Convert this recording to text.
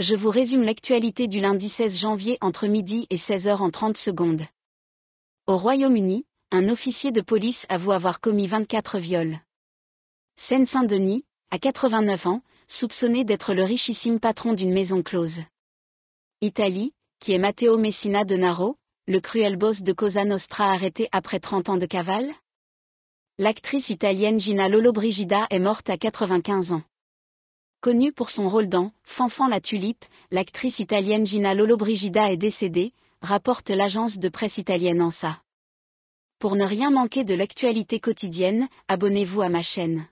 je vous résume l'actualité du lundi 16 janvier entre midi et 16h en 30 secondes. Au Royaume-Uni, un officier de police avoue avoir commis 24 viols. Seine-Saint-Denis, à 89 ans, soupçonné d'être le richissime patron d'une maison close. Italie, qui est Matteo Messina de Naro, le cruel boss de Cosa Nostra arrêté après 30 ans de cavale L'actrice italienne Gina Lollobrigida est morte à 95 ans. Connue pour son rôle dans Fanfan la tulipe, l'actrice italienne Gina Lollobrigida est décédée, rapporte l'agence de presse italienne ANSA. Pour ne rien manquer de l'actualité quotidienne, abonnez-vous à ma chaîne.